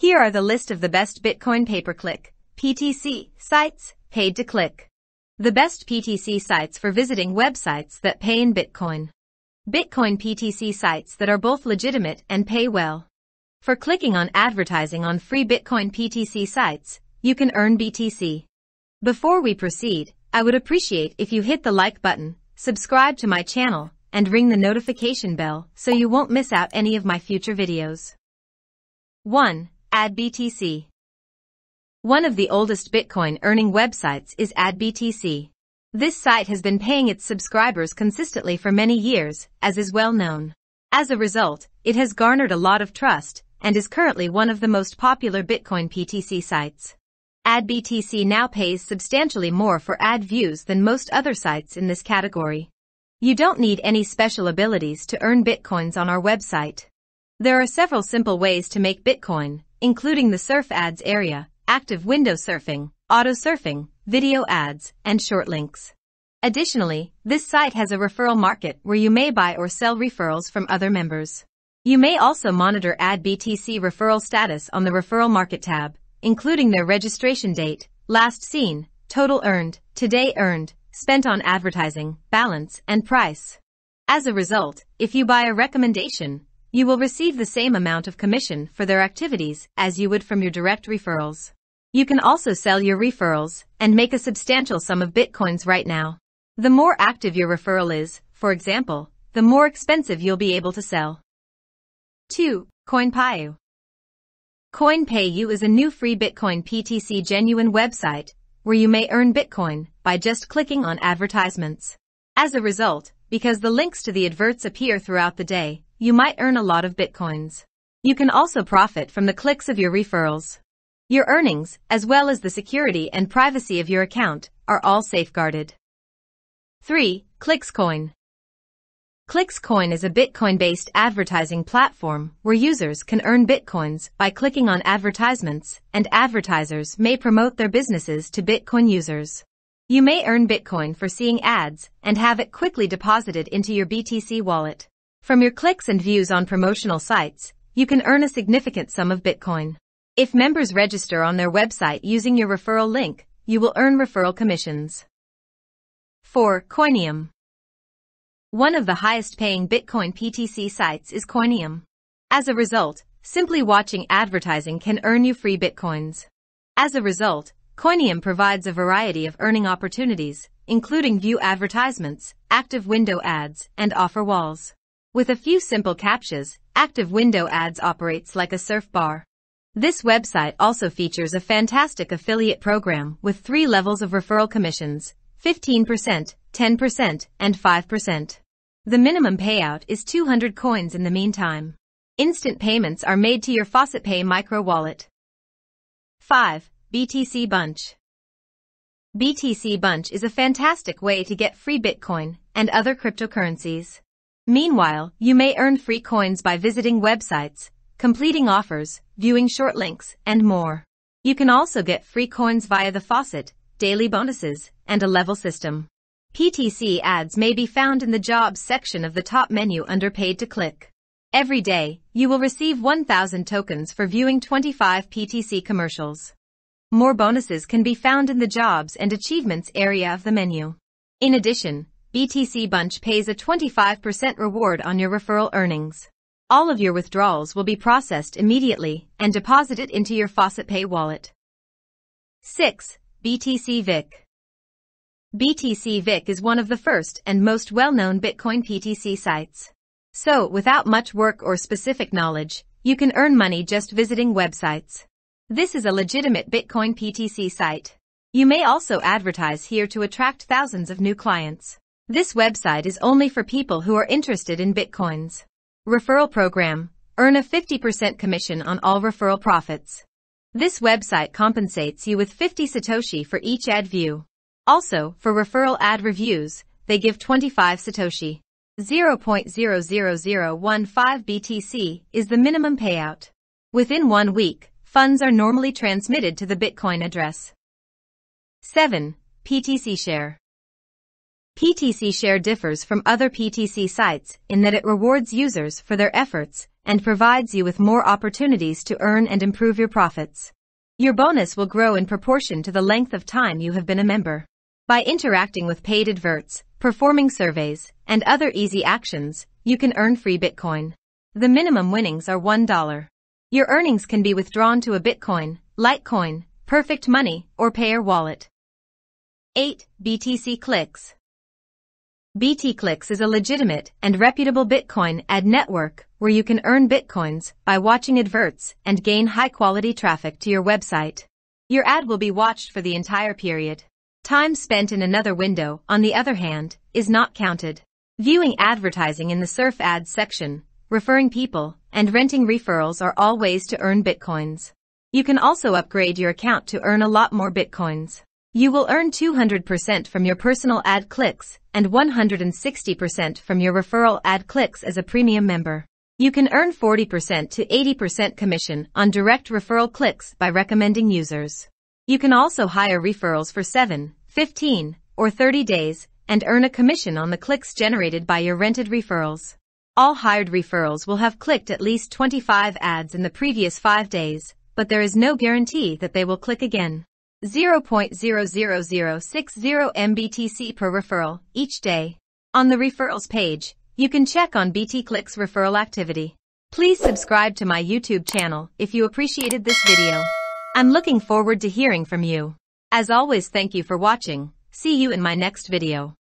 Here are the list of the best Bitcoin pay-per-click, PTC, sites, paid to click. The best PTC sites for visiting websites that pay in Bitcoin. Bitcoin PTC sites that are both legitimate and pay well. For clicking on advertising on free Bitcoin PTC sites, you can earn BTC. Before we proceed, I would appreciate if you hit the like button, subscribe to my channel, and ring the notification bell so you won't miss out any of my future videos. 1. AdBTC. One of the oldest Bitcoin earning websites is AdBTC. This site has been paying its subscribers consistently for many years, as is well known. As a result, it has garnered a lot of trust and is currently one of the most popular Bitcoin PTC sites. AdBTC now pays substantially more for ad views than most other sites in this category. You don't need any special abilities to earn Bitcoins on our website. There are several simple ways to make Bitcoin, including the surf ads area, active window surfing, auto surfing, video ads, and short links. Additionally, this site has a referral market where you may buy or sell referrals from other members. You may also monitor ad BTC referral status on the referral market tab, including their registration date, last seen, total earned, today earned, spent on advertising, balance, and price. As a result, if you buy a recommendation, you will receive the same amount of commission for their activities as you would from your direct referrals. You can also sell your referrals and make a substantial sum of bitcoins right now. The more active your referral is, for example, the more expensive you'll be able to sell. 2. CoinPayu CoinPayu is a new free Bitcoin PTC genuine website where you may earn Bitcoin by just clicking on advertisements. As a result, because the links to the adverts appear throughout the day, you might earn a lot of bitcoins. You can also profit from the clicks of your referrals. Your earnings, as well as the security and privacy of your account, are all safeguarded. 3. ClicksCoin ClicksCoin is a Bitcoin-based advertising platform where users can earn Bitcoins by clicking on advertisements, and advertisers may promote their businesses to Bitcoin users. You may earn Bitcoin for seeing ads and have it quickly deposited into your BTC wallet. From your clicks and views on promotional sites, you can earn a significant sum of Bitcoin. If members register on their website using your referral link, you will earn referral commissions. 4. Coinium. One of the highest paying Bitcoin PTC sites is Coinium. As a result, simply watching advertising can earn you free Bitcoins. As a result, Coinium provides a variety of earning opportunities, including view advertisements, active window ads, and offer walls. With a few simple captchas, Active Window Ads operates like a surf bar. This website also features a fantastic affiliate program with three levels of referral commissions, 15%, 10%, and 5%. The minimum payout is 200 coins in the meantime. Instant payments are made to your FaucetPay micro wallet. 5. BTC Bunch BTC Bunch is a fantastic way to get free Bitcoin and other cryptocurrencies. Meanwhile, you may earn free coins by visiting websites, completing offers, viewing short links, and more. You can also get free coins via the faucet, daily bonuses, and a level system. PTC ads may be found in the jobs section of the top menu under paid to click. Every day, you will receive 1000 tokens for viewing 25 PTC commercials. More bonuses can be found in the jobs and achievements area of the menu. In addition, BTC Bunch pays a 25% reward on your referral earnings. All of your withdrawals will be processed immediately and deposited into your Faucet Pay wallet. 6. BTC VIC BTC VIC is one of the first and most well-known Bitcoin PTC sites. So, without much work or specific knowledge, you can earn money just visiting websites. This is a legitimate Bitcoin PTC site. You may also advertise here to attract thousands of new clients. This website is only for people who are interested in Bitcoins. Referral program. Earn a 50% commission on all referral profits. This website compensates you with 50 Satoshi for each ad view. Also, for referral ad reviews, they give 25 Satoshi. 0.00015 BTC is the minimum payout. Within one week, funds are normally transmitted to the Bitcoin address. 7. PTC share. PTC Share differs from other PTC sites in that it rewards users for their efforts and provides you with more opportunities to earn and improve your profits. Your bonus will grow in proportion to the length of time you have been a member. By interacting with paid adverts, performing surveys, and other easy actions, you can earn free Bitcoin. The minimum winnings are $1. Your earnings can be withdrawn to a Bitcoin, Litecoin, Perfect Money, or Payer wallet. 8. BTC Clicks BTClicks is a legitimate and reputable Bitcoin ad network where you can earn Bitcoins by watching adverts and gain high-quality traffic to your website. Your ad will be watched for the entire period. Time spent in another window, on the other hand, is not counted. Viewing advertising in the surf ads section, referring people, and renting referrals are all ways to earn Bitcoins. You can also upgrade your account to earn a lot more Bitcoins. You will earn 200% from your personal ad clicks and 160% from your referral ad clicks as a premium member. You can earn 40% to 80% commission on direct referral clicks by recommending users. You can also hire referrals for 7, 15, or 30 days and earn a commission on the clicks generated by your rented referrals. All hired referrals will have clicked at least 25 ads in the previous 5 days, but there is no guarantee that they will click again. 0.00060 MBTC per referral each day. On the referrals page, you can check on BT Click's referral activity. Please subscribe to my YouTube channel if you appreciated this video. I'm looking forward to hearing from you. As always thank you for watching, see you in my next video.